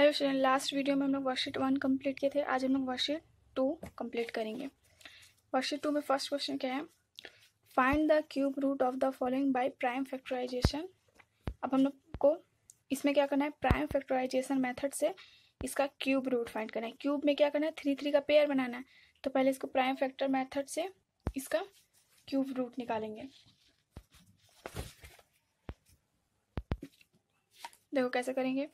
hello student last video में हम लोग वर्कशीट वन कंप्लीट किए थे आज हम लोग वर्कशीट टू कंप्लीट करेंगे वर्कशीट टू में फर्स्ट क्वेश्चन क्या है find the cube root of the following by prime factorisation अब हम लोग को इसमें क्या करना है प्राइम फैक्टराइजेशन मेथड से इसका क्यूब रूट फाइंड करना है क्यूब में क्या करना है थ्री थ्री का पेयर बनाना है तो पहले इसको प्राइम फैक्टर मैथड से इसका क्यूब रूट निकालेंगे देखो कैसे करेंगे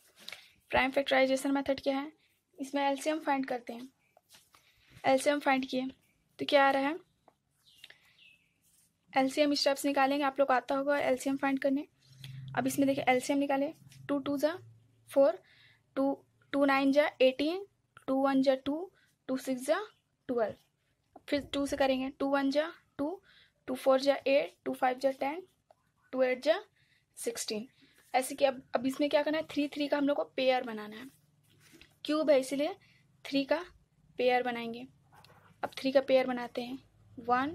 प्राइम फैक्टराइजेशन मेथड क्या है इसमें एलसीएम फाइंड करते हैं एलसीएम फाइंड किए तो क्या आ रहा है एलसीएम स्टेप्स निकालेंगे आप लोग आता होगा एलसीएम फाइंड करने अब इसमें देखिए एलसीएम निकाले टू टू ज़ा फोर टू टू नाइन ज़ा एटीन टू वन ज़ा टू टू सिक्स ज़ा ट्वेल्व फिर टू से करेंगे टू वन ज़ा टू टू फोर ज़ा एट टू फाइव ज़ा टेन टू एट ज़ा सिक्सटीन ऐसे कि अब अब इसमें क्या करना है थ्री थ्री का हम लोग को पेयर बनाना है क्यूब है इसीलिए थ्री का पेयर बनाएंगे अब थ्री का पेयर बनाते हैं वन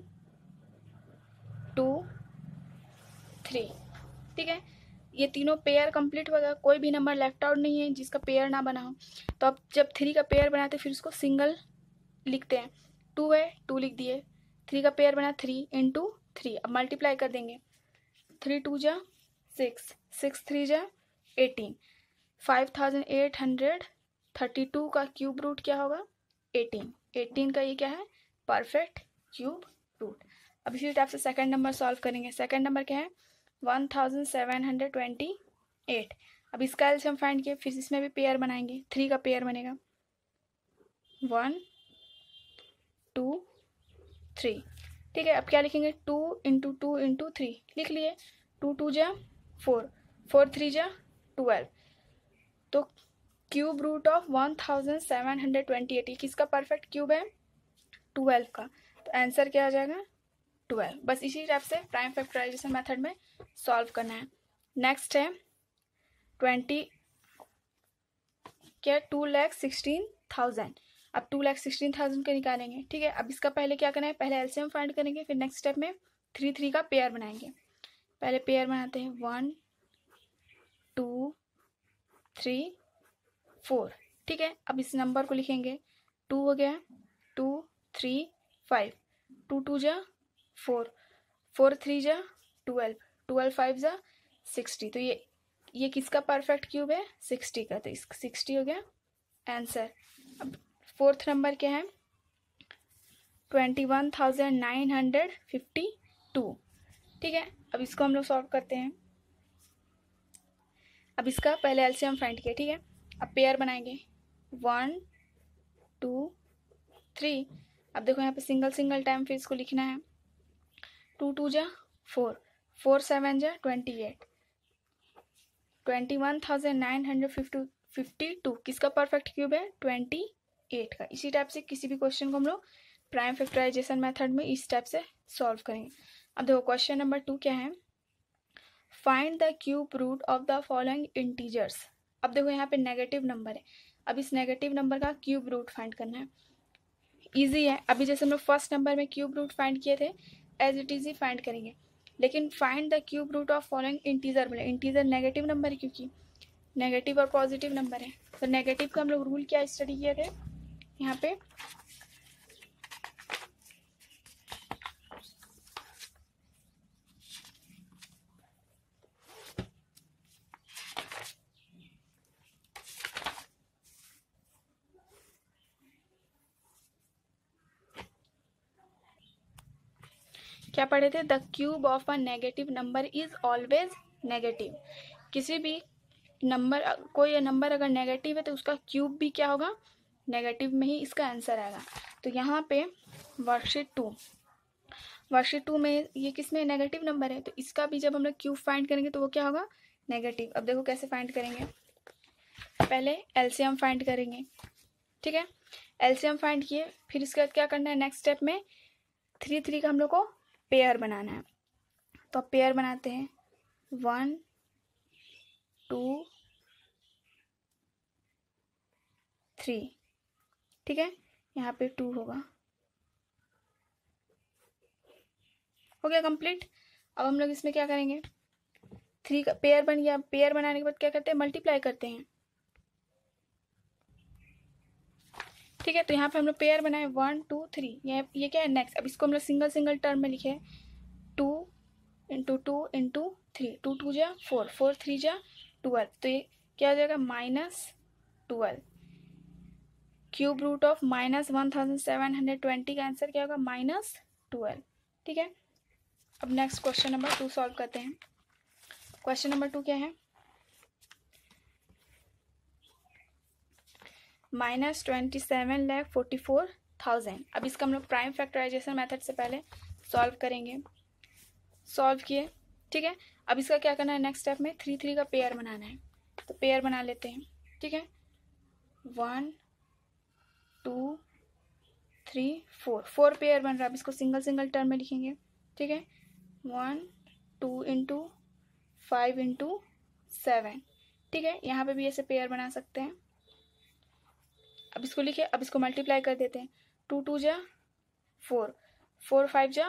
टू थ्री ठीक है ये तीनों पेयर कंप्लीट होगा कोई भी नंबर लेफ्ट आउट नहीं है जिसका पेयर ना बना हो तो अब जब थ्री का पेयर बनाते फिर उसको सिंगल लिखते हैं टू है टू लिख दिए थ्री का पेयर बना थ्री इन टू थ्री अब मल्टीप्लाई कर देंगे थ्री टू जा सिक्स सिक्स थ्री जै eighteen five thousand eight hundred thirty two का क्यूब रूट क्या होगा एटीन एटीन का ये क्या है परफेक्ट क्यूब रूट अब इसी टाइप से सेकंड नंबर सॉल्व करेंगे सेकंड नंबर क्या है one thousand seven hundred twenty eight अब इसका एल्शियम फाइंड किए फिर इसमें भी पेयर बनाएंगे थ्री का पेयर बनेगा वन टू थ्री ठीक है अब क्या लिखेंगे two into two into three लिख लिए टू टू जै फोर फोर थ्री जा ट्वेल्व तो cube root of one thousand seven hundred twenty eight किसका परफेक्ट क्यूब है ट्वेल्व का तो आंसर क्या आ जाएगा ट्वेल्व बस इसी टाइप से प्राइम फैक्टराइजेशन मेथड में सॉल्व करना है नेक्स्ट है ट्वेंटी क्या टू लैख सिक्सटीन थाउजेंड अब टू लैख सिक्सटीन थाउजेंड के निकालेंगे ठीक है अब इसका पहले क्या करना है पहले एलसीएम फाइंड करेंगे फिर नेक्स्ट स्टेप में थ्री थ्री का पेयर बनाएंगे पहले पेयर बनाते हैं वन टू थ्री फोर ठीक है अब इस नंबर को लिखेंगे टू हो गया two three five two two जा फोर फोर थ्री जा ट्वेल्व ट्वेल्व फाइव जा सिक्सटी तो ये ये किसका परफेक्ट क्यूब है सिक्सटी का तो इस सिक्सटी हो गया आंसर अब फोर्थ नंबर क्या है twenty one thousand nine hundred fifty two ठीक है अब इसको हम लोग सॉल्व करते हैं अब इसका पहले एलसीएम फाइंड किया ठीक है अब पेयर बनाएंगे वन टू थ्री अब देखो यहाँ पे सिंगल सिंगल टाइम फिर इसको लिखना है टू टू जा फोर फोर सेवन जा twenty eight twenty one thousand nine hundred fifty fifty two किसका परफेक्ट क्यूब है ट्वेंटी एट का इसी टाइप से किसी भी क्वेश्चन को हम लोग प्राइम फैक्टराइजेशन मेथड में इस टाइप से सॉल्व करेंगे अब देखो क्वेश्चन नंबर टू क्या है find the cube root of the following integers अब देखो यहाँ पे नेगेटिव नंबर है अब इस नेगेटिव नंबर का क्यूब रूट फाइंड करना है ईजी है अभी जैसे हम लोग फर्स्ट नंबर में क्यूब रूट फाइंड किए थे एज इट इज ही फाइंड करेंगे लेकिन find the cube root of following integer बोले इंटीजर नेगेटिव नंबर है क्योंकि नेगेटिव और पॉजिटिव नंबर है तो नेगेटिव का हम लोग रूल क्या स्टडी किए थे यहाँ पे क्या पढ़े थे the cube of a negative number is always negative किसी भी नंबर कोई नंबर अगर नेगेटिव है तो उसका क्यूब भी क्या होगा नेगेटिव में ही इसका आंसर आएगा तो यहाँ पे वर्कशीट टू वर्कशीट टू में ये किस में नेगेटिव नंबर है तो इसका भी जब हम लोग क्यूब फाइंड करेंगे तो वो क्या होगा नेगेटिव अब देखो कैसे फाइंड करेंगे पहले एलसीएम फाइंड करेंगे ठीक है एलसीएम फाइंड किए फिर इसके बाद क्या करना है नेक्स्ट स्टेप में थ्री थ्री का हम लोग को पेयर बनाना है तो आप पेयर बनाते हैं वन टू थ्री ठीक है यहाँ पे टू होगा हो गया कंप्लीट अब हम लोग इसमें क्या करेंगे थ्री का पेयर बन गया पेयर बनाने के बाद क्या करते हैं मल्टीप्लाई करते हैं ठीक है तो यहाँ पे हम लोग पेयर बनाए वन टू थ्री ये ये क्या है नेक्स्ट अब इसको हम लोग सिंगल सिंगल टर्म में लिखे two into two into three two two जा फोर फोर थ्री जा ट्वेल्व तो ये क्या हो जाएगा minus twelve cube root of minus one thousand seven hundred twenty का आंसर क्या होगा माइनस ट्वेल्व ठीक है अब next question number two solve करते हैं क्वेश्चन नंबर टू क्या है minus twenty seven lakh forty four thousand अब इसका हम लोग प्राइम फैक्टराइजेशन मेथड से पहले सॉल्व करेंगे सॉल्व किए ठीक है अब इसका क्या करना है नेक्स्ट स्टेप में थ्री थ्री का पेयर बनाना है तो पेयर बना लेते हैं ठीक है one two three four four pair बन रहा है अब इसको सिंगल सिंगल टर्म में लिखेंगे ठीक है one two into five into seven ठीक है यहाँ पे भी ऐसे पेयर बना सकते हैं अब इसको लिखे अब इसको मल्टीप्लाई कर देते हैं टू टू जा फोर फोर फाइव जा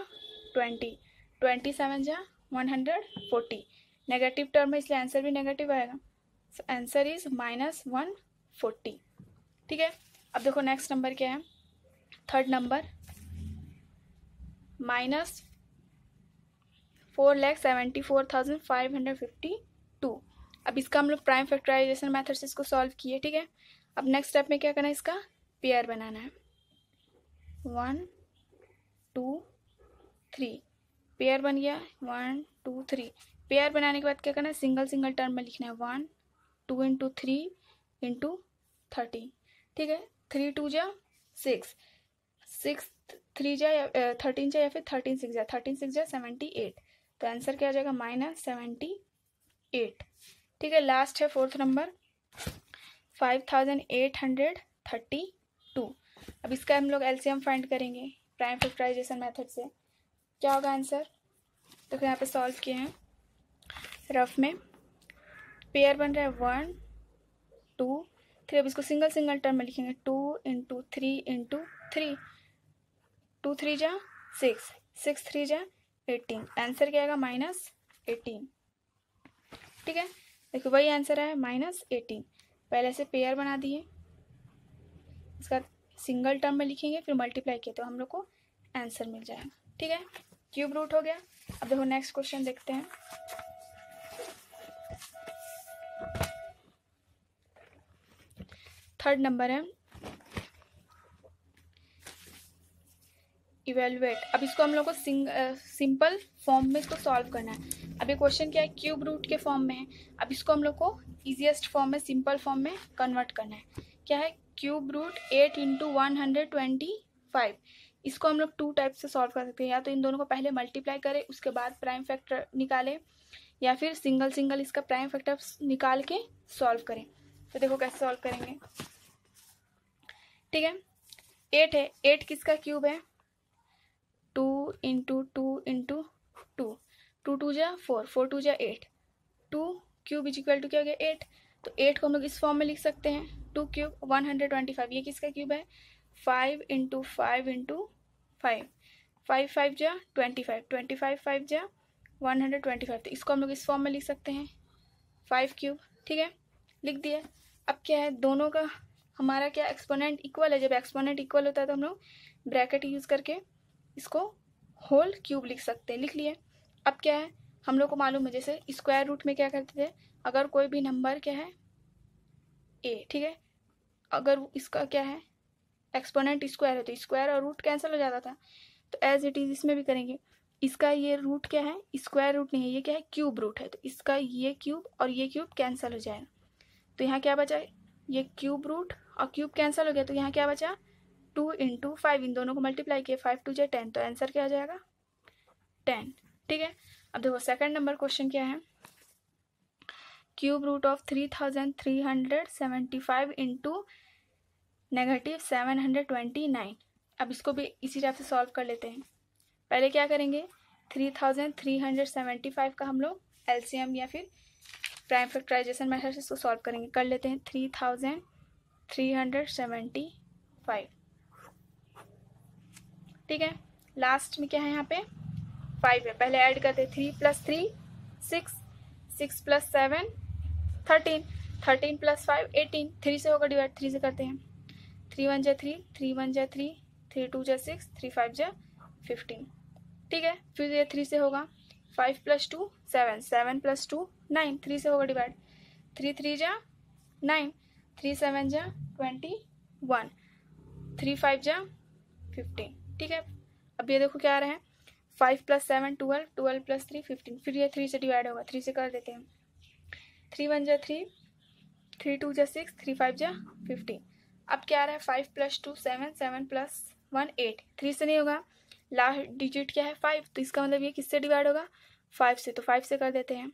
ट्वेंटी ट्वेंटी सेवन जा one hundred forty negative term है इसलिए आंसर भी नेगेटिव आएगा so answer is minus one forty ठीक है अब देखो नेक्स्ट नंबर क्या है third number minus four lakh seventy four thousand five hundred fifty two अब इसका हम लोग प्राइम फैक्टराइजेशन मेथड से इसको सॉल्व किए ठीक है अब नेक्स्ट स्टेप में क्या करना है इसका पेयर बनाना है वन टू थ्री पेयर बन गया वन टू थ्री पेयर बनाने के बाद क्या करना है सिंगल सिंगल टर्म में लिखना है one two into three into thirty ठीक है थ्री टू जा सिक्स सिक्स थ्री जा या थर्टीन uh, जा या फिर थर्टीन सिक्स जा थर्टीन सिक्स जा सेवेंटी एट तो आंसर क्या आ जाएगा माइनस सेवेंटी एट ठीक है लास्ट है fourth number five thousand eight hundred thirty two अब इसका हम लोग एलसीएम फाइंड करेंगे प्राइम फैक्टराइजेशन मेथड से क्या होगा आंसर तो यहाँ पे सॉल्व किए हैं रफ में पेयर बन रहा है वन टू थ्री अब इसको सिंगल सिंगल टर्म में लिखेंगे two into three into three two three जा सिक्स सिक्स थ्री जा एटीन आंसर क्या आएगा माइनस एटीन ठीक है देखो वही आंसर है माइनस एटीन पहले से पेयर बना दिए इसका सिंगल टर्म में लिखेंगे फिर मल्टीप्लाई किए तो हम लोग को आंसर मिल जाएगा ठीक है क्यूब रूट हो गया अब देखो नेक्स्ट क्वेश्चन देखते हैं थर्ड नंबर है इवेलुएट अब इसको हम लोग को सिंपल फॉर्म में इसको सॉल्व करना है अब ये क्वेश्चन क्या है क्यूब रूट के फॉर्म में है अब इसको हम लोग को ईजिएस्ट फॉर्म में सिंपल फॉर्म में कन्वर्ट करना है क्या है cube root eight into one hundred twenty five इसको हम लोग टू टाइप से सॉल्व कर सकते हैं या तो इन दोनों को पहले मल्टीप्लाई करें उसके बाद प्राइम फैक्टर निकालें या फिर सिंगल सिंगल इसका प्राइम फैक्टर निकाल के सॉल्व करें तो देखो कैसे सॉल्व करेंगे ठीक है एट है एट किसका क्यूब है two into two into two two two जा फोर फोर टू जा eight two cube is equal to क्या हो गया एट तो एट को हम लोग इस फॉर्म में लिख सकते हैं two cube one hundred twenty five ये किसका क्यूब है five into five into five five five जा twenty five twenty five five जा वन हंड्रेड ट्वेंटी फाइव तो इसको हम लोग इस फॉर्म में लिख सकते हैं फाइव क्यूब ठीक है लिख दिया अब क्या है दोनों का हमारा क्या एक्सपोनेंट इक्वल है जब एक्सपोनेंट इक्वल होता है तो हम लोग ब्रैकेट यूज़ करके इसको होल क्यूब लिख सकते हैं लिख लिए अब क्या है हम लोग को मालूम है जैसे स्क्वायर रूट में क्या करते थे अगर कोई भी नंबर क्या है ए ठीक है अगर इसका क्या है एक्सपोनेंट स्क्वायर है तो स्क्वायर और रूट कैंसिल हो जाता था तो एज इट इज़ इसमें भी करेंगे इसका ये रूट क्या है स्क्वायर रूट नहीं है ये क्या है क्यूब रूट है तो इसका ये क्यूब और ये क्यूब कैंसिल हो जाएगा तो यहाँ क्या बचा ये क्यूब रूट और क्यूब कैंसिल हो गया तो यहाँ क्या बचा टू इंटू फाइव इन दोनों को मल्टीप्लाई किया फाइव टू जे टेन तो आंसर क्या आ जाएगा टेन ठीक है अब देखो सेकंड नंबर क्वेश्चन क्या है cube root of three thousand three hundred seventy five into negative seven hundred twenty nine अब इसको भी इसी टाइप से सॉल्व कर लेते हैं पहले क्या करेंगे three thousand three hundred seventy five का हम लोग एलसीएम या फिर प्राइम फैक्टराइजेशन मेथड से इसको सॉल्व करेंगे कर लेते हैं three thousand three hundred seventy five ठीक है लास्ट में क्या है यहाँ पे फाइव है पहले ऐड करते three plus three six six plus seven thirteen thirteen plus five eighteen three से होगा डिवाइड थ्री से करते हैं थ्री वन जै थ्री थ्री वन जै थ्री थ्री टू जै सिक्स थ्री फाइव जै फिफ्टीन ठीक है फिर ये थ्री से होगा five plus two seven seven plus two nine three से होगा डिवाइड थ्री थ्री जा नाइन थ्री सेवन जा ट्वेंटी वन थ्री फाइव जा फिफ्टीन ठीक है अब ये देखो क्या आ रहे हैं five plus seven twelve twelve plus three fifteen फिर ये थ्री से डिवाइड होगा थ्री से कर देते हैं थ्री वन जै थ्री थ्री टू जै सिक्स थ्री फाइव जा फिफ्टीन अब क्या आ रहा है five plus two seven seven plus one eight three से नहीं होगा लास्ट डिजिट क्या है फाइव तो इसका मतलब ये किससे डिवाइड होगा फाइव से तो फाइव से कर देते हैं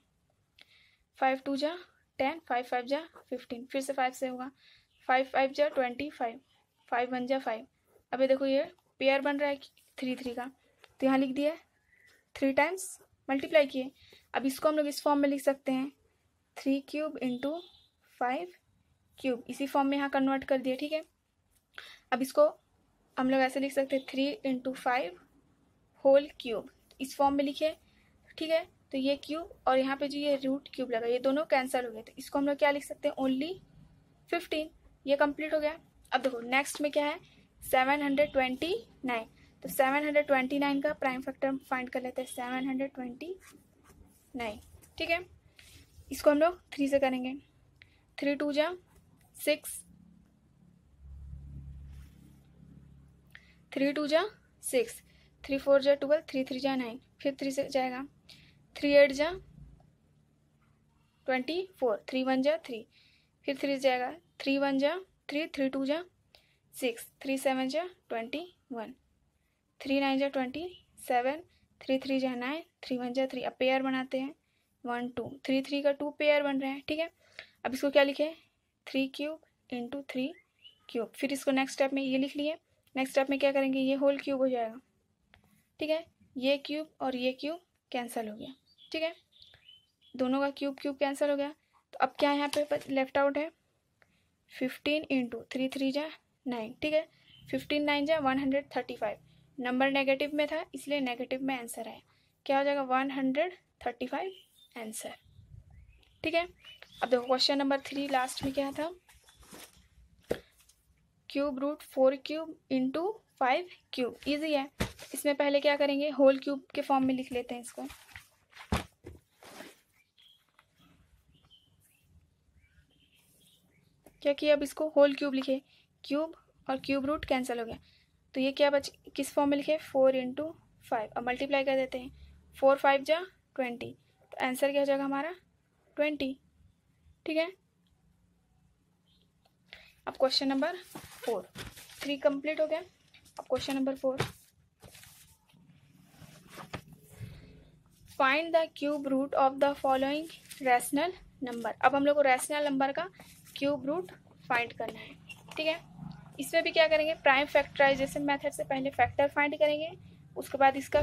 फाइव टू जा टेन फाइव फाइव जा फिफ्टीन फिर से फाइव से होगा फाइव फाइव जा ट्वेंटी फाइव फाइव वन जा फाइव अभी देखो ये पेयर बन रहा है थ्री थ्री का तो यहाँ लिख दिया थ्री टाइम्स मल्टीप्लाई किए अब इसको हम लोग इस फॉर्म में लिख सकते हैं three cube into five cube इसी फॉर्म में यहाँ कन्वर्ट कर दिया ठीक है अब इसको हम लोग ऐसे लिख सकते हैं three into five whole cube इस फॉर्म में लिखे ठीक है तो ये क्यूब और यहाँ पे जो ये रूट क्यूब लगा ये दोनों कैंसिल हो गए तो इसको हम लोग क्या लिख सकते हैं ओनली फिफ्टीन ये कंप्लीट हो गया अब देखो नेक्स्ट में क्या है सेवन हंड्रेड ट्वेंटी नाइन तो सेवन हंड्रेड ट्वेंटी नाइन का प्राइम फैक्टर फाइंड कर लेते हैं सेवन हंड्रेड ट्वेंटी नाइन ठीक है इसको हम लोग थ्री से करेंगे थ्री टू जा सिक्स थ्री टू जा सिक्स थ्री फोर जा ट्वेल्व थ्री थ्री जा नाइन फिर थ्री से जाएगा थ्री एट जा ट्वेंटी फोर थ्री वन जा थ्री फिर थ्री से जाएगा थ्री वन जा थ्री थ्री टू जा सिक्स थ्री सेवन जा ट्वेंटी वन थ्री नाइन जा ट्वेंटी सेवन थ्री थ्री जा नाइन थ्री वन जा थ्री अब पेयर बनाते हैं वन टू थ्री थ्री का टू पेयर बन रहा है ठीक है अब इसको क्या लिखे three cube into three cube फिर इसको नेक्स्ट स्टेप में ये लिख लिए नेक्स्ट स्टेप में क्या करेंगे ये होल क्यूब हो जाएगा ठीक है ये क्यूब और ये क्यूब कैंसिल हो गया ठीक है दोनों का क्यूब क्यूब कैंसिल हो गया तो अब क्या यहाँ पे लेफ्ट आउट है फिफ्टीन इंटू थ्री थ्री जा नाइन ठीक है फिफ्टीन नाइन जाए one hundred thirty five number negative में था इसलिए नेगेटिव में आंसर आया क्या हो जाएगा one hundred thirty five answer ठीक है अब देखो क्वेश्चन नंबर थ्री लास्ट में क्या था cube root four cube into five cube easy है इसमें पहले क्या करेंगे होल क्यूब के फॉर्म में लिख लेते हैं इसको क्या किया अब इसको होल क्यूब लिखे क्यूब और क्यूब रूट कैंसिल हो गया तो ये क्या बच किस फॉर्म में लिखे फोर इंटू फाइव अब मल्टीप्लाई कर देते हैं फोर फाइव जा ट्वेंटी तो आंसर क्या हो जाएगा हमारा ट्वेंटी ठीक है अब question number four three complete हो गया अब question number four find the cube root of the following rational number अब हम लोग को रैशनल नंबर का क्यूब रूट फाइंड करना है ठीक है इसमें भी क्या करेंगे प्राइम फैक्टराइजेशन मेथड से पहले फैक्टर फाइंड करेंगे उसके बाद इसका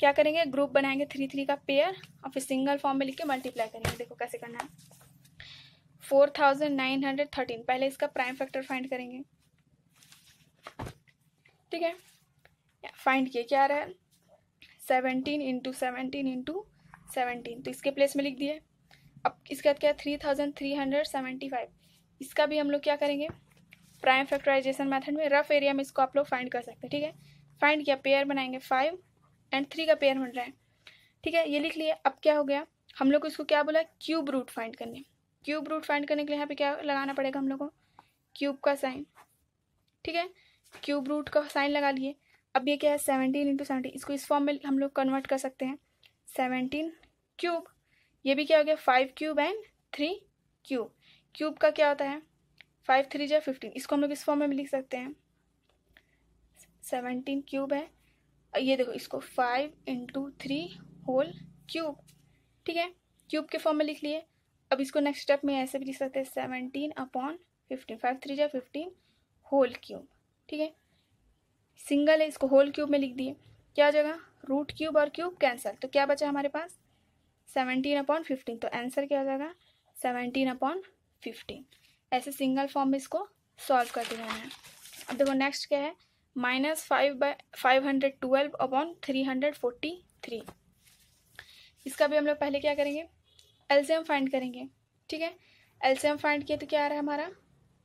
क्या करेंगे ग्रुप बनाएंगे थ्री थ्री का पेयर और फिर सिंगल फॉर्म में लिख के मल्टीप्लाई करेंगे देखो कैसे करना है four thousand nine hundred thirteen पहले इसका प्राइम फैक्टर फाइंड करेंगे ठीक है फाइंड किए क्या आ रहा है seventeen into seventeen into seventeen तो इसके प्लेस में लिख दिए अब इसके बाद क्या three thousand three hundred seventy five इसका भी हम लोग क्या करेंगे प्राइम फैक्टराइजेशन मेथड में रफ एरिया में इसको आप लोग फाइंड कर सकते हैं ठीक है फाइंड किया पेयर बनाएंगे फाइव एंड थ्री का पेयर बन रहा है ठीक है ये लिख लिए अब क्या हो गया हम लोग को इसको क्या बोला क्यूब रूट फाइंड करने क्यूब रूट फाइंड करने के लिए यहाँ पे क्या लगाना पड़ेगा हम लोग को क्यूब का साइन ठीक है क्यूब रूट का साइन लगा लिए अब ये क्या है सेवनटीन इंटू सेवनटीन इसको इस फॉर्म में हम लोग कन्वर्ट कर सकते हैं सेवनटीन क्यूब ये भी क्या हो गया five cube and three cube cube का क्या होता है फाइव थ्री या फिफ्टीन इसको हम लोग इस फॉर्म में भी लिख सकते हैं सेवनटीन क्यूब है ये देखो इसको five into three whole cube ठीक है क्यूब के फॉर्म में लिख लिए अब इसको नेक्स्ट स्टेप में ऐसे भी लिख सकते हैं seventeen upon fifteen five three या फिफ्टीन होल क्यूब ठीक है सिंगल है इसको होल क्यूब में लिख दिए क्या आ जाएगा रूट क्यूब और क्यूब कैंसल तो क्या बचा हमारे पास सेवनटीन अपॉन फिफ्टीन तो आंसर क्या हो जाएगा सेवनटीन अपॉन फिफ्टीन ऐसे सिंगल फॉर्म में इसको सॉल्व करते जाना है अब देखो नेक्स्ट क्या है minus five by five hundred twelve upon three hundred forty three इसका भी हम लोग पहले क्या करेंगे एलसीएम फाइंड करेंगे ठीक है एलसीएम फाइंड किए तो क्या आ रहा है हमारा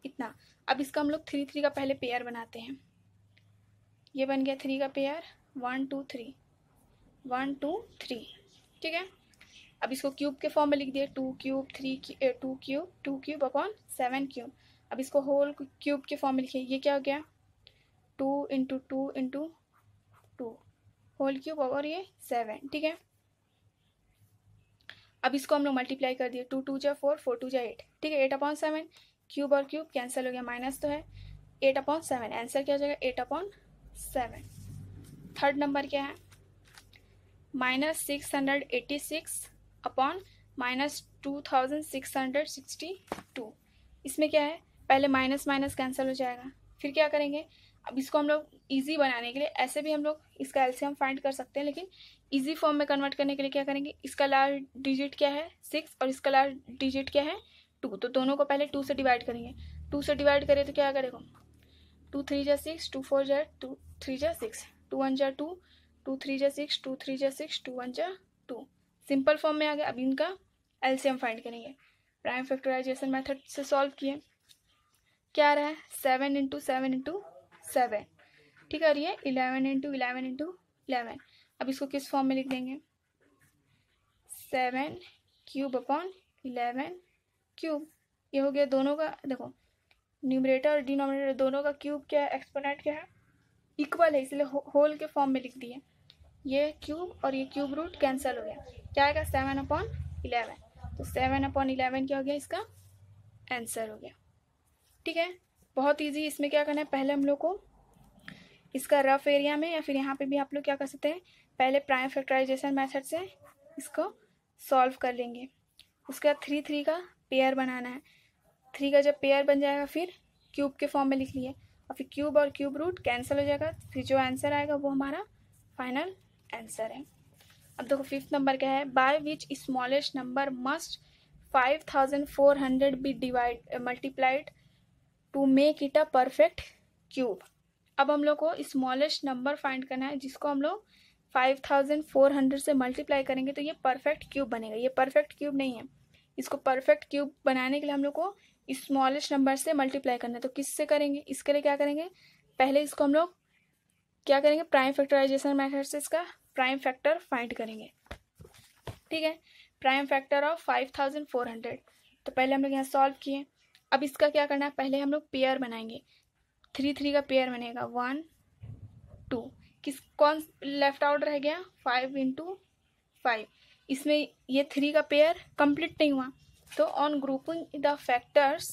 इतना अब इसका हम लोग थ्री थ्री का पहले पेयर बनाते हैं ये बन गया थ्री का pair one two three one two three ठीक है अब इसको क्यूब के फॉर्म में लिख दिया two cube three two cube two cube upon seven cube अब इसको होल क्यूब के फॉर्म में लिखिए ये क्या हो गया two into two into two whole cube और ये सेवन ठीक है अब इसको हम लोग मल्टीप्लाई कर दिए टू टू जा फोर फोर टू जा एट ठीक है एट अपॉन सेवन क्यूब और क्यूब कैंसिल हो गया माइनस तो है एट अपॉन सेवन आंसर क्या हो जाएगा eight upon seven third number क्या है minus six hundred eighty six upon minus two thousand six hundred sixty two इसमें क्या है पहले माइनस माइनस कैंसिल हो जाएगा फिर क्या करेंगे अब इसको हम लोग ईजी बनाने के लिए ऐसे भी हम लोग इसका एल्सियम फाइंड कर सकते हैं लेकिन ईजी फॉर्म में कन्वर्ट करने के लिए क्या करेंगे इसका लास्ट डिजिट क्या है सिक्स और इसका लास्ट डिजिट क्या है टू तो दोनों को पहले टू से डिवाइड करेंगे टू से डिवाइड करें तो क्या करेगा टू थ्री जै सिक्स टू फोर जै टू थ्री जै सिक्स टू वन जै टू टू थ्री जै सिक्स टू थ्री जै सिक्स टू वन जै टू सिंपल फॉर्म में आ गया अभी इनका एल्सियम फाइंड करेंगे प्राइम फैक्टराइजेशन मेथड से सॉल्व किए क्या रहा है seven into seven into seven ठीक है eleven into eleven into eleven अब इसको किस फॉर्म में लिख देंगे seven cube upon eleven cube ये हो गया दोनों का देखो न्यूमरेटर और डिनोमिनेटर दोनों का क्यूब क्या है एक्सपोनेंट क्या है इक्वल है इसलिए होल के फॉर्म में लिख दिए ये क्यूब और ये क्यूब रूट कैंसिल हो गया क्या आएगा सेवन अपॉन इलेवन तो सेवन अपॉन इलेवन क्या हो गया इसका आंसर हो गया ठीक है बहुत इजी इसमें क्या करना है पहले हम लोग को इसका रफ एरिया में या फिर यहाँ पे भी आप लोग क्या कर सकते हैं पहले प्राइम फैक्टराइजेशन मेथड से इसको सॉल्व कर लेंगे उसके बाद थ्री थ्री का पेयर बनाना है थ्री का जब पेयर बन जाएगा फिर क्यूब के फॉर्म में लिख लिए और फिर क्यूब और क्यूब रूट कैंसिल हो जाएगा फिर जो आंसर आएगा वो हमारा फाइनल आंसर है अब देखो फिफ्थ नंबर क्या है by which smallest number must five thousand four hundred be divide multiplied to make it a perfect cube अब हम लोग को स्मॉलेस्ट नंबर फाइंड करना है जिसको हम लोग फाइव थाउजेंड फोर हंड्रेड से मल्टीप्लाई करेंगे तो ये परफेक्ट क्यूब बनेगा ये परफेक्ट क्यूब नहीं है इसको परफेक्ट क्यूब बनाने के लिए हम लोग को स्मॉलेस्ट नंबर से मल्टीप्लाई करना है तो किससे करेंगे इसके लिए क्या करेंगे पहले इसको हम लोग क्या करेंगे प्राइम फैक्टराइजेशन मैथड से इसका प्राइम फैक्टर फाइंड करेंगे ठीक है prime factor of five thousand four hundred तो पहले हम लोग यहाँ सॉल्व किए अब इसका क्या करना है पहले हम लोग पेयर बनाएंगे थ्री थ्री का पेयर बनेगा वन टू किस कौन लेफ्ट आउट रह गया फाइव इंटू फाइव इसमें ये थ्री का पेयर कंप्लीट नहीं हुआ तो on grouping the factors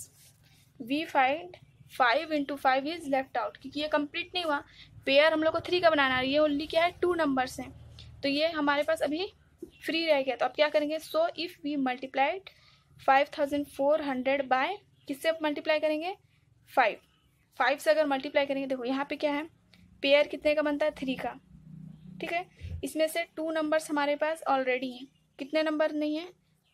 we find five into five is left out क्योंकि ये कंप्लीट नहीं हुआ पेयर हम लोग को थ्री का बनाना है ये ओनली क्या है टू नंबर्स हैं तो ये हमारे पास अभी फ्री रह गया तो अब क्या करेंगे so if we multiplied five thousand four hundred by किससे मल्टीप्लाई करेंगे फाइव फाइव से अगर मल्टीप्लाई करेंगे देखो यहाँ पे क्या है पेयर कितने का बनता है थ्री का ठीक है इसमें से टू नंबर्स हमारे पास ऑलरेडी हैं कितने नंबर नहीं है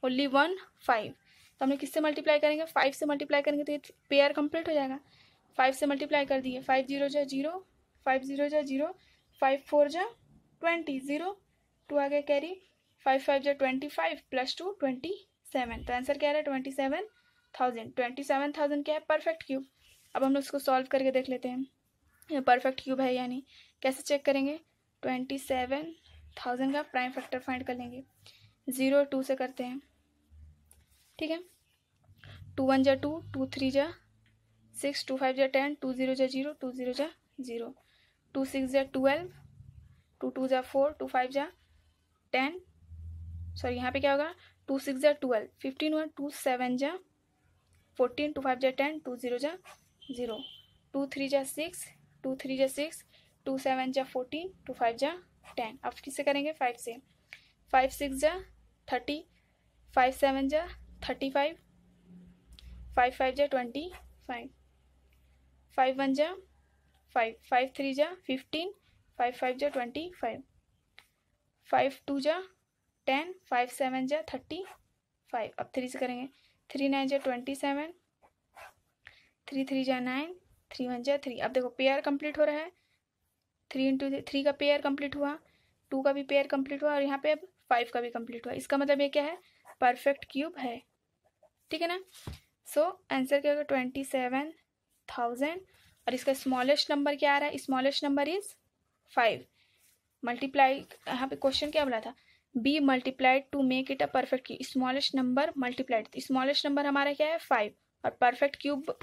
ओनली वन फाइव तो लोग किससे मल्टीप्लाई करेंगे फाइव से मल्टीप्लाई करेंगे तो ये पेयर कंप्लीट हो जाएगा फाइव से मल्टीप्लाई कर दिए फाइव जीरो जो जीरो फाइव ज़ीरो जा जीरो फाइव फोर जा ट्वेंटी ज़ीरो टू आ गया कैरी फाइव फाइव जा twenty five plus two twenty seven तो आंसर क्या रहा है twenty seven thousand twenty seven thousand क्या है परफेक्ट क्यूब अब हम लोग इसको सॉल्व करके देख लेते हैं परफेक्ट क्यूब है यानी कैसे चेक करेंगे ट्वेंटी सेवन थाउजेंड का प्राइम फैक्टर फाइंड कर लेंगे ज़ीरो टू से करते हैं ठीक है टू वन जा टू टू थ्री जा सिक्स टू फाइव जा टेन टू ज़ीरो जा जीरो टू ज़ीरो जा ज़ीरो टू सिक्स जा ट्वेल्व टू टू जा फोर टू फाइव जा टेन सॉरी यहाँ पे क्या होगा टू सिक्स जा ट्वेल्व फिफ्टीन हुआ टू सेवन जा फोर्टीन टू फाइव जा टेन टू जीरो जा जीरो टू थ्री जा सिक्स टू थ्री जा सिक्स टू सेवन जा फोर्टीन टू फाइव जा टेन अब किससे करेंगे फाइव से फाइव सिक्स जा थर्टी फाइव सेवन जा थर्टी फाइव फाइव फाइव जा ट्वेंटी फाइव फाइव वन जा फाइव फाइव थ्री जा फिफ्टीन फाइव फाइव जा ट्वेंटी फाइव फाइव टू जा टेन फाइव सेवन जा थर्टी फाइव अब थ्री से करेंगे थ्री नाइन जा ट्वेंटी सेवन थ्री थ्री जा नाइन थ्री वन जा थ्री अब देखो पेयर कंप्लीट हो रहा है थ्री इंटू थ्री का पेयर कंप्लीट हुआ टू का भी पेयर कंप्लीट हुआ और यहाँ पे अब फाइव का भी कंप्लीट हुआ इसका मतलब ये क्या है परफेक्ट क्यूब है ठीक है ना सो आंसर क्या होगा ट्वेंटी सेवन थाउजेंड और इसका स्मॉलेस्ट नंबर क्या आ रहा है smallest number is five multiply यहाँ पे क्वेश्चन क्या बोला था be multiplied to make it a perfect cube smallest number multiplied smallest number हमारा क्या है फाइव और परफेक्ट क्यूब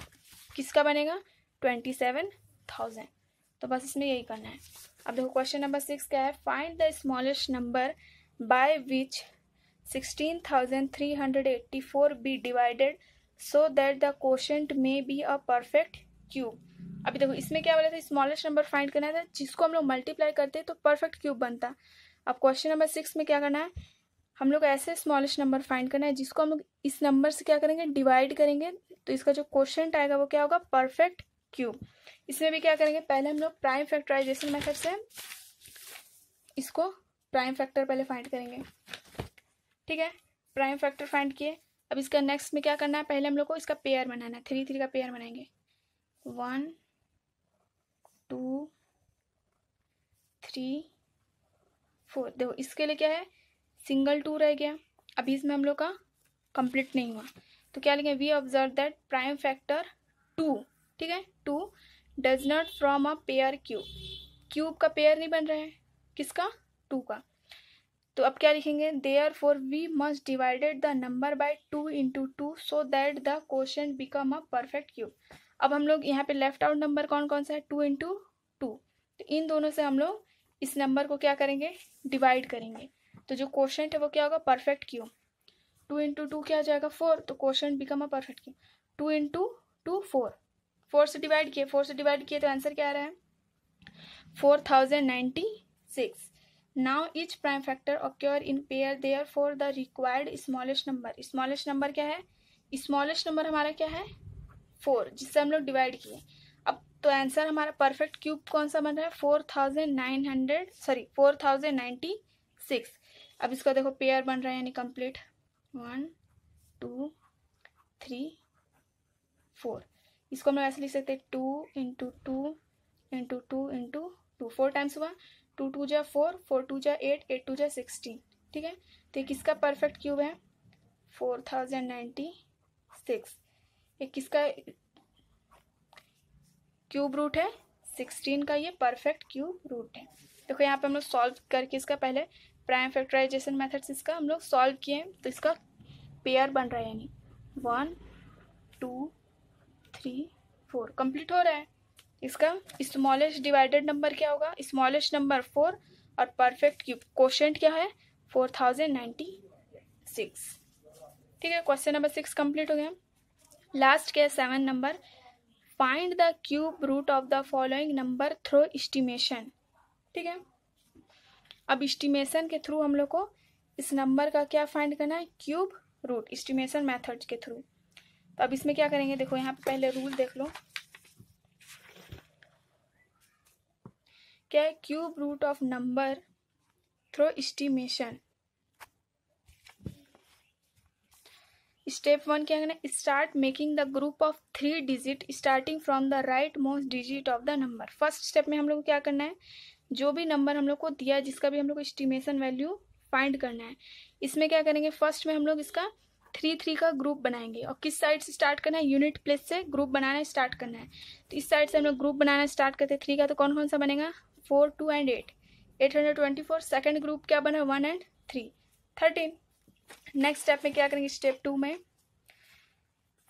किसका बनेगा ट्वेंटी सेवन थाउजेंड तो बस इसमें यही करना है अब देखो क्वेश्चन नंबर सिक्स क्या है find the smallest number by which sixteen thousand three hundred eighty four be divided so that the question may be a perfect cube अभी देखो इसमें क्या बोला था स्मॉलेस्ट नंबर फाइंड करना था जिसको हम लोग मल्टीप्लाई करते हैं तो परफेक्ट क्यूब बनता अब क्वेश्चन नंबर सिक्स में क्या करना है हम लोग ऐसे स्मॉलेस्ट नंबर फाइंड करना है जिसको हम लोग इस नंबर से क्या करेंगे डिवाइड करेंगे तो इसका जो क्वेश्चन आएगा वो क्या होगा परफेक्ट क्यूब इसमें भी क्या करेंगे पहले हम लोग प्राइम फैक्टराइजेशन मेथड से इसको प्राइम फैक्टर पहले फाइंड करेंगे ठीक है प्राइम फैक्टर फाइंड किए अब इसका नेक्स्ट में क्या करना है पहले हम लोग को इसका पेयर बनाना है थ्री थ्री का पेयर बनाएंगे वन टू थ्री फोर देखो इसके लिए क्या है सिंगल टू रह गया अभी इसमें हम लोग का कंप्लीट नहीं हुआ तो क्या लिखें we observe that prime factor two ठीक है two does not from a pair cube cube का पेयर नहीं बन रहा है किसका टू का तो अब क्या लिखेंगे therefore we must divided the number by two into two so that the question become a perfect cube अब हम लोग यहाँ पे लेफ्ट आउट नंबर कौन कौन सा है टू इंटू टू तो इन दोनों से हम लोग इस नंबर को क्या करेंगे डिवाइड करेंगे तो जो क्वेश्चन है वो क्या होगा perfect cube two into two क्या हो जाएगा फोर तो question become a perfect cube two into two four four से डिवाइड किए फोर से डिवाइड किए तो आंसर क्या आ रहा है four thousand ninety six now each prime factor occur in pair therefore the required smallest number smallest number क्या है स्मॉलेस्ट नंबर हमारा क्या है फोर जिससे हम लोग डिवाइड किए अब तो आंसर हमारा परफेक्ट क्यूब कौन सा बन रहा है four thousand nine hundred sorry four thousand ninety six अब इसका देखो पेयर बन रहा है यानी complete one two three four इसको हम लोग ऐसे लिख सकते two into two into two into two four times हुआ टू टू जा फोर फोर टू जा एट एट टू जा सिक्सटीन ठीक है तो किसका परफेक्ट क्यूब है फोर थाउजेंड नाइन्टी सिक्स ये किसका क्यूब रूट है सिक्सटीन का ये परफेक्ट क्यूब रूट है देखो तो यहाँ पे हम लोग सॉल्व करके इसका पहले प्राइम फैक्टराइजेशन मेथड से इसका हम लोग सॉल्व किए हैं तो इसका पेयर बन रहा है यानी one two three four complete हो रहा है इसका स्मॉलेस्ट डिवाइडेड नंबर क्या होगा स्मॉलेस्ट नंबर फोर और परफेक्ट क्यूब क्वेश्चन क्या है फोर थाउजेंड नाइन्टी सिक्स ठीक है क्वेश्चन नंबर सिक्स कंप्लीट हो गया लास्ट के seven number find the cube root of the following number through estimation ठीक है अब इस्टीमेशन के थ्रू हम लोग को इस नंबर का क्या फाइंड करना है क्यूब रूट इस्टीमेशन मैथड के थ्रू तो अब इसमें क्या करेंगे देखो यहाँ पे पहले रूल देख लो क्या है cube root of number through estimation step one क्या करना है start making the group of three digit starting from the right most digit of the number first step में हम लोग को क्या करना है जो भी नंबर हम लोग को दिया जिसका भी हम लोग को एस्टिमेशन वैल्यू फाइंड करना है इसमें क्या करेंगे फर्स्ट में हम लोग इसका थ्री थ्री का ग्रुप बनाएंगे और किस साइड से स्टार्ट करना है यूनिट प्लेस से ग्रुप बनाना स्टार्ट करना है तो इस साइड से हम लोग ग्रुप बनाना स्टार्ट करते हैं थ्री का तो कौन कौन सा बनेगा four two and eight eight hundred twenty four second group क्या बना one and three thirteen next step में क्या करेंगे स्टेप टू में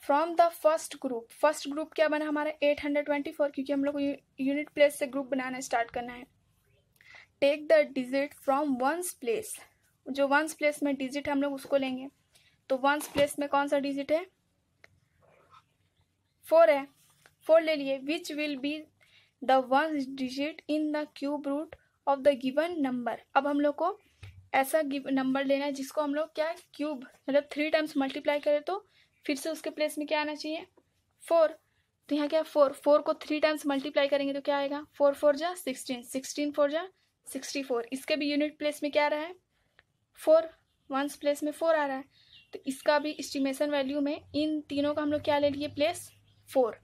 from the first group first group क्या बना हमारा एट हंड्रेड ट्वेंटी फोर क्योंकि हम लोग को यूनिट प्लेस से ग्रुप बनाना स्टार्ट करना है take the digit from ones place जो वंस प्लेस में डिजिट हम लोग उसको लेंगे तो वंस प्लेस में कौन सा डिजिट है फोर है फोर ले लिए which will be the ones digit in the cube root of the given number अब हम लोग को ऐसा नंबर लेना है जिसको हम लोग क्या क्यूब मतलब थ्री टाइम्स मल्टीप्लाई करें तो फिर से उसके प्लेस में क्या आना चाहिए फोर तो यहाँ क्या फोर फोर को थ्री टाइम्स मल्टीप्लाई करेंगे तो क्या आएगा फोर फोर जा सिक्सटीन सिक्सटीन फोर जा सिक्सटी फोर इसके भी यूनिट प्लेस में क्या रहा है फोर वंस प्लेस में फोर आ रहा है तो इसका भी इस्टीमेशन वैल्यू में इन तीनों का हम लोग क्या ले लिए प्लेस फोर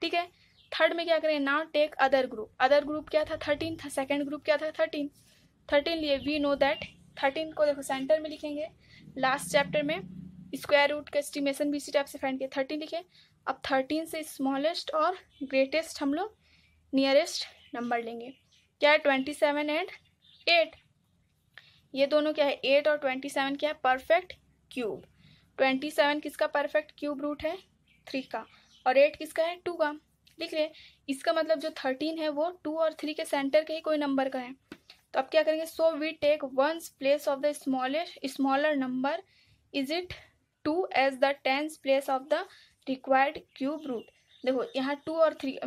ठीक है थर्ड में क्या करें now take other group other group क्या था थर्टीन था सेकेंड ग्रुप क्या था थर्टीन थर्टीन लिए वी नो दैट थर्टीन को देखो सेंटर में लिखेंगे लास्ट चैप्टर में स्क्वायर रूट का एस्टिमेशन भी इसी टाइप से फाइंड किया थर्टीन लिखे अब थर्टीन से स्मॉलेस्ट और ग्रेटेस्ट हम लोग नियरेस्ट नंबर लेंगे क्या है ट्वेंटी सेवन एंड एट ये दोनों क्या है एट और ट्वेंटी सेवन क्या है परफेक्ट क्यूब ट्वेंटी सेवन किसका परफेक्ट क्यूब रूट है थ्री का और एट किसका है टू का लिख लें इसका मतलब जो थर्टीन है वो टू और थ्री के सेंटर के ही कोई नंबर का है तो आप क्या करेंगे so we take ones place of the smallest smaller number is it two as the tens place of the required cube root देखो यहाँ टू और थ्री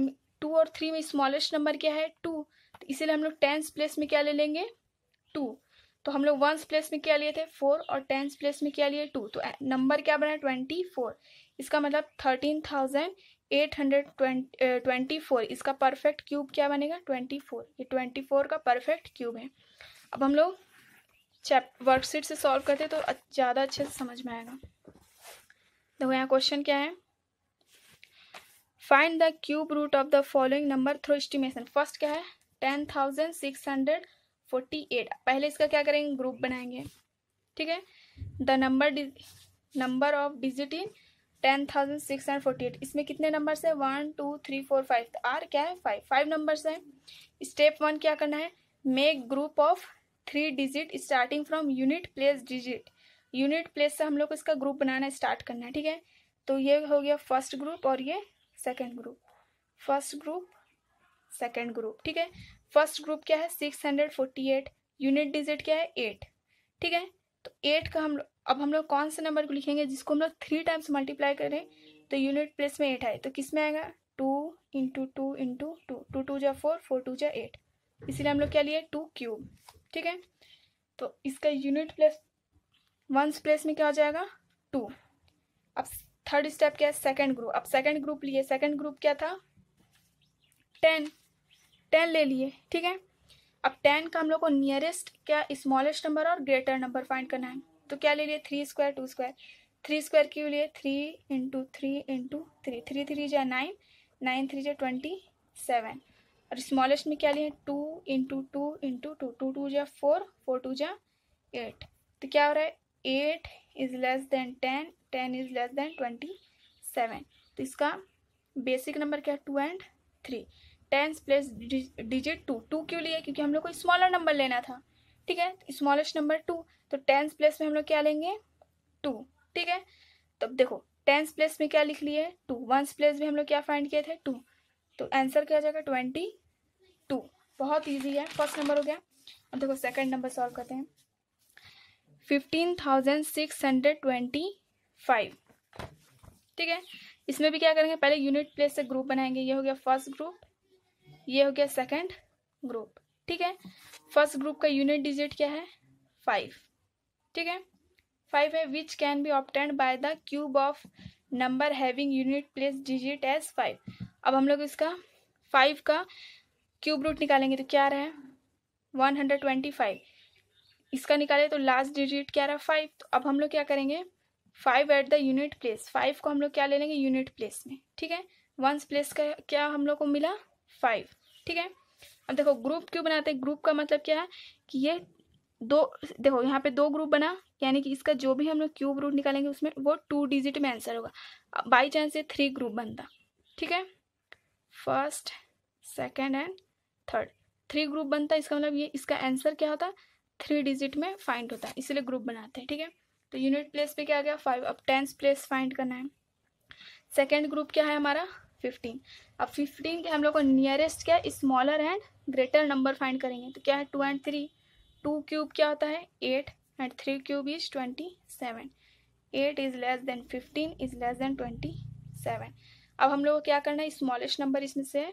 टू और थ्री में स्मॉलेस्ट नंबर क्या है टू तो इसीलिए हम लोग टेंस प्लेस में क्या ले लेंगे टू तो हम लोग वंस प्लेस में क्या लिए थे फोर और टेंस प्लेस में क्या लिए टू तो नंबर eh, क्या बना ट्वेंटी फोर इसका मतलब thirteen thousand eight hundred twenty twenty four इसका परफेक्ट क्यूब क्या बनेगा ट्वेंटी फोर ये ट्वेंटी फोर का परफेक्ट क्यूब है अब हम लोग चैप वर्कशीट से सॉल्व करते तो ज़्यादा अच्छे से समझ में आएगा देखो यहाँ क्वेश्चन क्या है find the cube root of the following number through estimation first क्या है ten thousand six hundred forty eight पहले इसका क्या करेंगे ग्रुप बनाएंगे ठीक है the number number of digit in ten thousand six hundred forty eight इसमें कितने नंबर्स हैं one two three four five तो आर क्या है फाइव फाइव नंबर्स हैं स्टेप वन क्या करना है make group of three digit starting from unit place digit unit place से हम लोग इसका ग्रुप बनाना स्टार्ट करना है ठीक है तो ये हो गया फर्स्ट ग्रुप और ये second group first group second group ठीक है फर्स्ट ग्रुप क्या है six hundred forty eight unit digit क्या है एट ठीक है तो एट का हम लोग अब हम लोग कौन से नंबर को लिखेंगे जिसको हम लोग थ्री टाइम्स मल्टीप्लाई करें तो यूनिट प्लेस में एट आए तो किस में आएगा two into two into two two two जा फोर फोर टू जा एट इसीलिए हम लोग क्या लिए टू क्यूब ठीक है तो इसका यूनिट प्लेस वंस प्लेस में क्या हो जाएगा टू अब थर्ड स्टेप क्या है सेकेंड ग्रुप अब सेकेंड ग्रुप लिए सेकेंड ग्रुप क्या था टेन टेन ले लिए ठीक है अब टेन का हम लोग को नियरेस्ट क्या स्मॉलेस्ट नंबर और ग्रेटर नंबर फाइंड करना है तो क्या ले लिए three square two square three square क्यों लिए three into three into three three three जा नाइन नाइन थ्री जा ट्वेंटी सेवन और स्मॉलेस्ट में क्या लिए two into two into two two two जा फोर फोर टू जा एट तो क्या हो रहा है eight is less than ten ten is less than twenty seven तो इसका बेसिक नंबर क्या है two and three tens plus digit two two क्यों लिए क्योंकि हम लोग को स्मॉलर नंबर लेना था ठीक है स्मॉलेस्ट नंबर टू तो टेंस प्लेस में हम लोग क्या लेंगे टू ठीक है तब देखो टेंस प्लेस में क्या लिख लिए टू वंस प्लेस में हम लोग क्या फाइंड किए थे टू तो आंसर क्या हो जाएगा ट्वेंटी टू बहुत ईजी है फर्स्ट नंबर हो गया अब देखो सेकंड नंबर सॉल्व करते हैं fifteen thousand six hundred twenty five ठीक है इसमें भी क्या करेंगे पहले यूनिट प्लेस से ग्रुप बनाएंगे ये हो गया फर्स्ट ग्रुप ये हो गया सेकंड ग्रुप ठीक है फर्स्ट ग्रुप का यूनिट डिजिट क्या है फाइव ठीक है फाइव है which can be obtained by the cube of number having unit place digit as five अब हम लोग इसका फाइव का क्यूब रूट निकालेंगे तो क्या रहा वन हंड्रेड ट्वेंटी फाइव इसका निकाले तो लास्ट डिजिट क्या रहा फाइव तो अब हम लोग क्या करेंगे five at the unit place five को हम लोग क्या ले लेंगे यूनिट प्लेस में ठीक है वंस प्लेस का क्या हम लोग को मिला फाइव ठीक है अब देखो ग्रुप क्यों बनाते हैं ग्रुप का मतलब क्या है कि ये दो देखो यहाँ पे दो ग्रुप बना यानी कि इसका जो भी हम लोग क्यूब रूट निकालेंगे उसमें वो टू डिजिट में आंसर होगा बाई चांस ये थ्री ग्रुप बनता ठीक है first second and third three group बनता है इसका मतलब ये इसका आंसर क्या होता है थ्री डिजिट में फाइंड होता है इसलिए ग्रुप बनाते हैं ठीक है तो यूनिट प्लेस पे क्या आ गया फाइव अब टेंस प्लेस फाइंड करना है सेकेंड ग्रुप क्या है हमारा फिफ्टीन अब फिफ्टीन के हम लोग को नियरेस्ट क्या है smaller and greater number find करेंगे तो क्या है two and three two cube क्या होता है eight and three cube is twenty seven eight is less than fifteen is less than twenty seven अब हम लोग को क्या करना है स्मॉलेस्ट नंबर इसमें से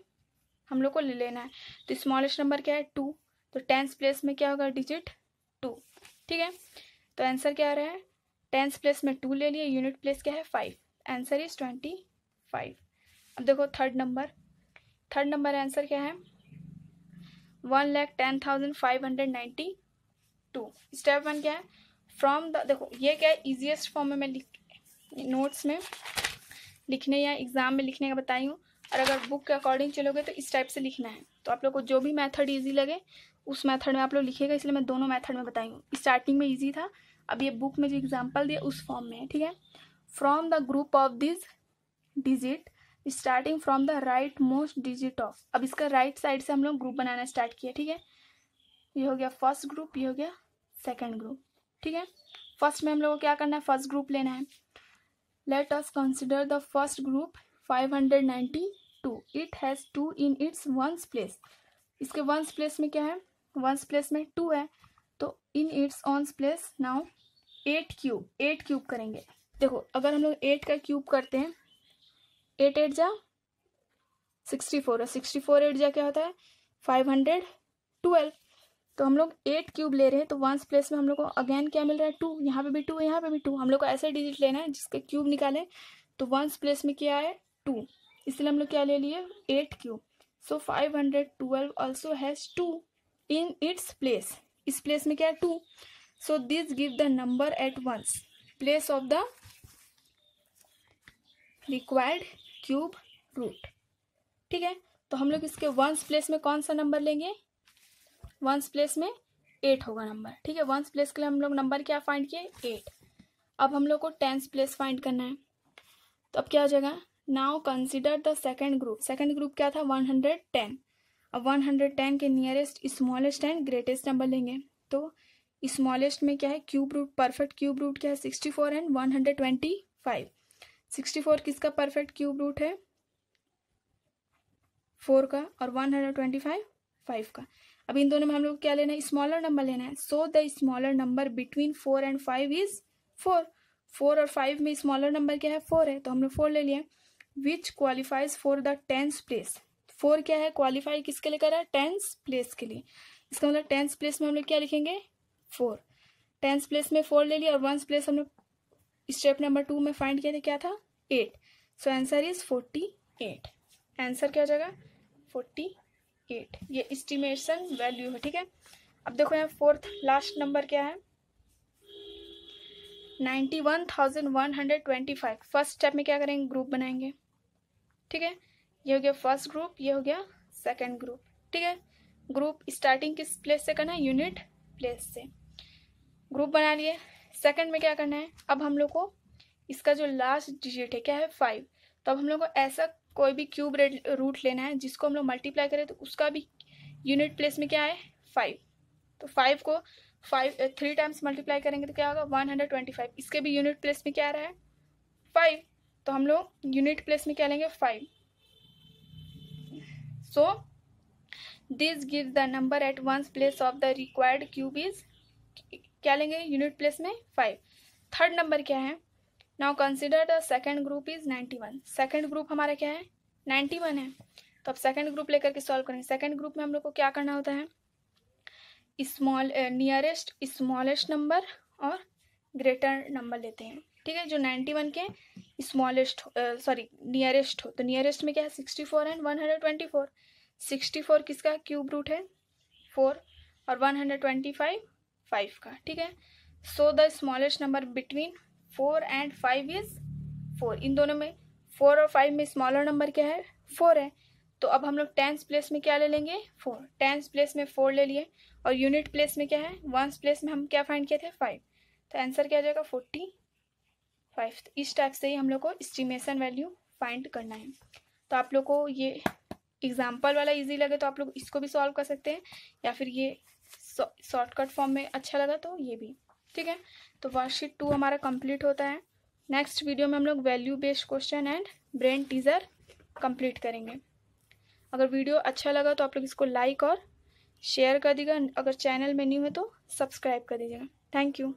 हम लोग को ले लेना है तो स्मॉलेस्ट नंबर क्या है टू तो टेंस प्लेस में क्या होगा डिजिट टू ठीक है तो आंसर क्या आ रहा है टेंस प्लेस में टू ले लिए यूनिट प्लेस क्या है five answer is twenty five अब देखो third number third number answer क्या है one lakh ten thousand five hundred ninety two step one क्या है फ्रॉम द देखो ये क्या है ईजिएस्ट फॉर्म में मैं लिख नोट्स में लिखने या एग्ज़ाम में लिखने का बताई हूँ और अगर बुक के अकॉर्डिंग चलोगे तो इस टाइप से लिखना है तो आप लोग को जो भी मैथड ईजी लगे उस मैथड में आप लोग लिखेगा इसलिए मैं दोनों मैथड में बताई हूँ स्टार्टिंग में ईजी था अब ये बुक में जो एग्जाम्पल दिया उस फॉर्म में है ठीक है from the group of this digit starting from the right most digit of अब इसका राइट right साइड से हम लोग ग्रुप बनाना स्टार्ट किया ठीक है ये हो गया फर्स्ट ग्रुप ये हो गया सेकेंड ग्रुप ठीक है फर्स्ट में हम लोग को क्या करना है फर्स्ट ग्रुप लेना है let us consider the first group five hundred ninety two it has two in its ones place इसके वंस प्लेस में क्या है वंस प्लेस में टू है तो in its ones place now eight cube eight cube करेंगे देखो अगर हम लोग एट का क्यूब करते हैं एट एट जा सिक्सटी फोर और सिक्सटी फोर एट जा क्या होता है फाइव हंड्रेड ट्वेल्व तो हम लोग एट क्यूब ले रहे हैं तो वंस प्लेस में हम लोग को अगेन क्या मिल रहा है टू यहाँ पे भी टू यहाँ पे भी टू हम लोग को ऐसा डिजिट लेना है जिसके क्यूब निकालें तो वंस प्लेस में क्या है टू इसलिए हम लोग क्या ले लिए eight cube so five hundred twelve also has two in its place इस प्लेस में क्या है two so this give the number eight ones place of the required cube root ठीक है तो हम लोग इसके वंस प्लेस में कौन सा नंबर लेंगे वंस प्लेस में एट होगा नंबर ठीक है वंस प्लेस के लिए हम लोग नंबर क्या फाइंड किए एट अब हम लोग को टेंस प्लेस फाइंड करना है तो अब क्या हो जाएगा now consider the second group second group क्या था वन हंड्रेड टेन अब वन हंड्रेड टेन के nearest smallest and greatest number लेंगे तो स्मॉलेस्ट में क्या है cube root perfect cube root क्या है sixty four and one hundred twenty five sixty four किसका परफेक्ट क्यूब रूट है फोर का और one hundred twenty five five का अब इन दोनों में हम लोग क्या लेना है स्मॉलर नंबर लेना है so the smaller number between four and five is four four और फाइव में स्मॉलर नंबर क्या है फोर है तो हमने फोर ले लिया which qualifies for the tens place four क्या है क्वालिफाई किसके लिए कर रहा है टेंस प्लेस के लिए इसका मतलब टेंस प्लेस में हम लोग क्या लिखेंगे फोर टेंस प्लेस में फोर ले लिया और वंस प्लेस हम लोग स्टेप नंबर टू में फाइंड किया था क्या था eight so answer is forty eight answer क्या हो जाएगा फोर्टी एट ये इस्टीमेशन वैल्यू है ठीक है अब देखो यहाँ फोर्थ लास्ट नंबर क्या है ninety one thousand one hundred twenty five first step में क्या करेंगे ग्रुप बनाएंगे ठीक है ये हो गया फर्स्ट ग्रुप ये हो गया सेकेंड ग्रुप ठीक है ग्रुप स्टार्टिंग किस प्लेस से करना है यूनिट प्लेस से ग्रुप बना लिए सेकंड में क्या करना है अब हम लोग को इसका जो लास्ट डिजिट है क्या है फाइव तो अब हम लोग को ऐसा कोई भी क्यूब रूट लेना है जिसको हम लोग मल्टीप्लाई करें तो उसका भी यूनिट प्लेस में क्या है फाइव तो फाइव को फाइव थ्री टाइम्स मल्टीप्लाई करेंगे तो क्या होगा वन हंड्रेड ट्वेंटी फाइव इसके भी यूनिट प्लेस में क्या आ रहा है फाइव तो हम लोग यूनिट प्लेस में क्या लेंगे five so this give the number eight ones place of the required cube is क्या लेंगे यूनिट प्लेस में फाइव थर्ड नंबर क्या है now consider the second group is ninety one second group हमारा क्या है नाइन्टी वन है तो अब सेकेंड ग्रुप लेकर के सॉल्व करेंगे सेकेंड ग्रुप में हम लोग को क्या करना होता है स्मॉल नियरेस्ट स्मॉलेस्ट नंबर और ग्रेटर नंबर लेते हैं ठीक है जो नाइन्टी वन के स्मॉलेस्ट सॉरी नियरेस्ट हो तो नियरेस्ट में क्या है sixty four and one hundred twenty four sixty four किसका क्यूब रूट है फोर और one hundred twenty five five का ठीक है so the smallest number between four and five is four इन दोनों में फोर और फाइव में स्मॉलर नंबर क्या है फोर है तो अब हम लोग टेंस प्लेस में क्या ले लेंगे फोर टेंस प्लेस में फोर ले लिए और यूनिट प्लेस में क्या है वंस प्लेस में हम क्या फाइंड किए थे फाइव तो आंसर क्या आ जाएगा फोर्टी फाइव तो इस टाइप से ही हम लोग को इस्टीमेशन वैल्यू फाइंड करना है तो आप लोग को ये एग्जाम्पल वाला इजी लगे तो आप लोग इसको भी सॉल्व कर सकते हैं या फिर ये शॉर्टकट फॉर्म में अच्छा लगा तो ये भी ठीक है तो वर्कशीट टू हमारा कंप्लीट होता है नेक्स्ट वीडियो में हम लोग value based question and brain teaser complete करेंगे अगर वीडियो अच्छा लगा तो आप लोग इसको लाइक और शेयर कर दीजिएगा अगर चैनल में न्यू है तो सब्सक्राइब कर दीजिएगा थैंक यू